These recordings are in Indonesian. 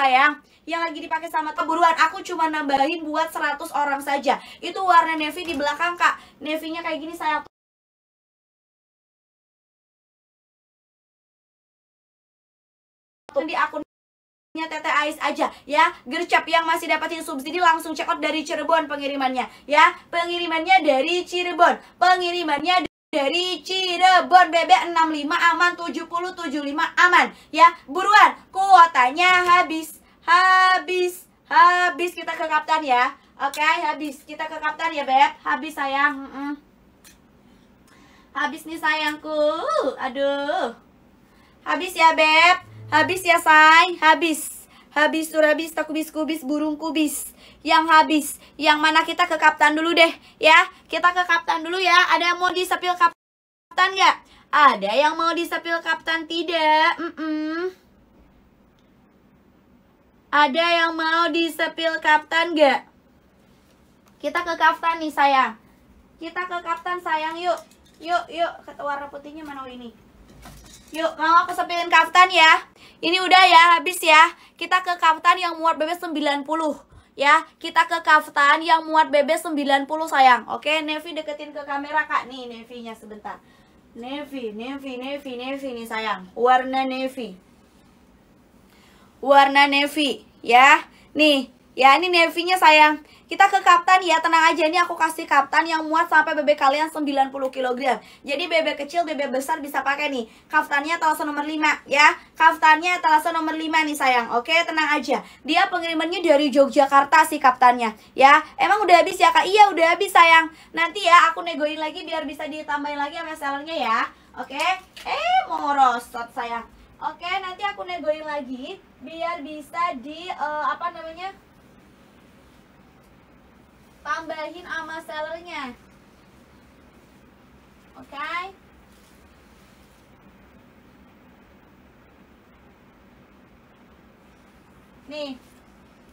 sayang yang lagi dipakai sama keburuan aku cuma nambahin buat 100 orang saja itu warna navy di belakang kak navynya kayak gini sayang di akunnya Tete Ais aja ya gercep yang masih dapatin subsidi langsung check out dari Cirebon pengirimannya ya pengirimannya dari Cirebon pengirimannya dari dari Cirebon bebek 65 aman 70 aman ya buruan kuotanya habis habis habis kita ke kapten ya oke okay, habis kita ke kapten ya beb habis sayang mm -mm. habis nih sayangku aduh habis ya beb habis ya say habis Habis tuh habis, takubis, kubis, kubis burung kubis Yang habis Yang mana kita ke kapten dulu deh Ya, kita ke kapten dulu ya Ada yang mau disepil kapten gak? Ada yang mau disepil kapten tidak? Mm -mm. Ada yang mau disepil kapten gak? Kita ke kapten nih sayang Kita ke kapten sayang yuk Yuk, yuk, warna putihnya mana ini? Yuk, mau aku kaftan ya. Ini udah ya, habis ya. Kita ke kaftan yang muat BB 90 ya. Kita ke kaftan yang muat BB 90 sayang. Oke, Nevi deketin ke kamera Kak. Nih Nevinya sebentar. Nevi, Nevi, Nevi, Nevi nih sayang. Warna nevi, Warna nevi ya. Nih, Ya, ini navy-nya sayang. Kita ke Kapten ya, tenang aja. Ini aku kasih Kapten yang muat sampai bebek kalian 90 kg. Jadi bebek kecil, bebek besar bisa pakai nih. Kaftannya etalase nomor 5 ya. Kaftannya etalase nomor 5 nih sayang. Oke, tenang aja. Dia pengirimannya dari Yogyakarta sih kaptannya ya. Emang udah habis ya Kak? Iya, udah habis sayang. Nanti ya aku negoin lagi biar bisa ditambahin lagi sama sellernya ya. Oke. Eh, mau ngerosot sayang. Oke, nanti aku negoin lagi biar bisa di uh, apa namanya? tambahin sama sellernya oke okay? nih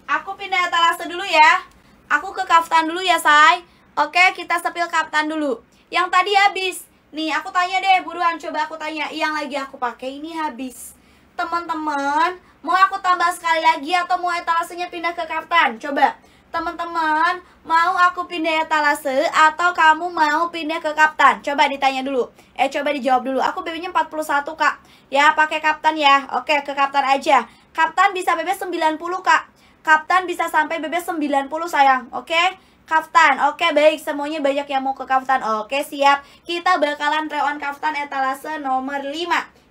aku pindah etalase dulu ya aku ke kaftan dulu ya say oke kita sepil kaftan dulu yang tadi habis nih aku tanya deh buruan coba aku tanya yang lagi aku pakai ini habis teman-teman mau aku tambah sekali lagi atau mau etalasenya pindah ke kaftan coba Teman-teman, mau aku pindah etalase ya, atau kamu mau pindah ke kapten Coba ditanya dulu. Eh, coba dijawab dulu. Aku BB-nya 41, Kak. Ya, pakai kapten ya. Oke, ke kapten aja. kapten bisa BB 90, Kak. kapten bisa sampai BB 90, sayang. Oke? Kaftan, oke baik semuanya banyak yang mau ke kaftan Oke siap, kita bakalan reon kaftan etalase eh, nomor 5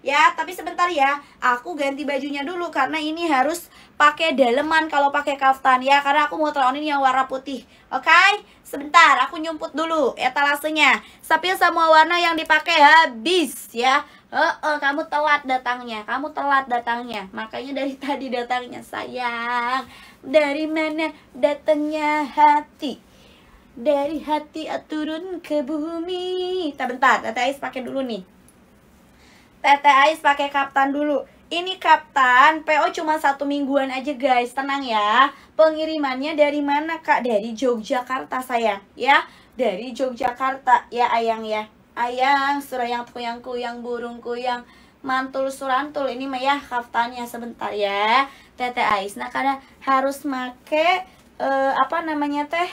ya tapi sebentar ya aku ganti bajunya dulu karena ini harus pakai daleman kalau pakai kaftan ya karena aku mau teronin yang warna putih oke okay? sebentar aku nyumput dulu etalasenya sapi semua warna yang dipakai habis ya oh, oh, kamu telat datangnya, kamu telat datangnya. Makanya dari tadi datangnya sayang. Dari mana datangnya hati? Dari hati eh, turun ke bumi. Tapi bentar, Tata Ais pakai dulu nih. Tete Ais pakai kaftan dulu. Ini kaftan, PO cuma satu mingguan aja guys, tenang ya. Pengirimannya dari mana kak? Dari Yogyakarta sayang, ya. Dari Yogyakarta, ya ayang ya. Ayang, surayang kuyang kuyang burungku yang mantul surantul ini mah ya kaftannya sebentar ya tete ais nah karena harus make uh, apa namanya teh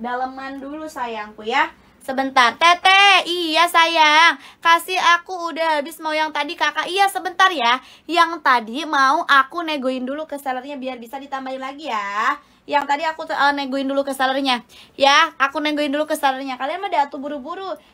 daleman dulu sayangku ya sebentar tete iya sayang Kasih aku udah habis mau yang tadi kakak Iya sebentar ya Yang tadi mau aku negoin dulu ke sellernya Biar bisa ditambahin lagi ya yang tadi aku uh, negoin dulu ke sellernya ya aku negoin dulu ke sellernya kalian mah udah buru-buru